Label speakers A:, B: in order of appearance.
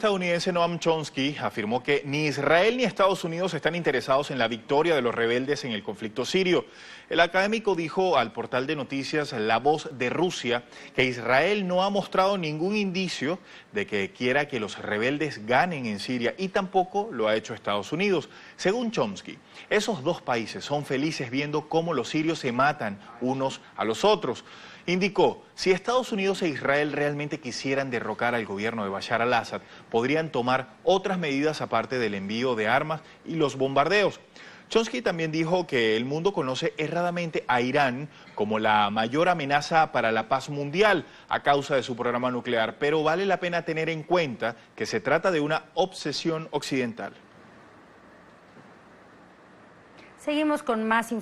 A: estadounidense Noam Chomsky afirmó que ni Israel ni Estados Unidos están interesados en la victoria de los rebeldes en el conflicto sirio. El académico dijo al portal de noticias La Voz de Rusia que Israel no ha mostrado ningún indicio de que quiera que los rebeldes ganen en Siria y tampoco lo ha hecho Estados Unidos. Según Chomsky, esos dos países son felices viendo cómo los sirios se matan unos a los otros. Indicó, si Estados Unidos e Israel realmente quisieran derrocar al gobierno de Bashar al-Assad, podrían tomar otras medidas aparte del envío de armas y los bombardeos. Chomsky también dijo que el mundo conoce erradamente a Irán como la mayor amenaza para la paz mundial a causa de su programa nuclear, pero vale la pena tener en cuenta que se trata de una obsesión occidental.
B: Seguimos con más información.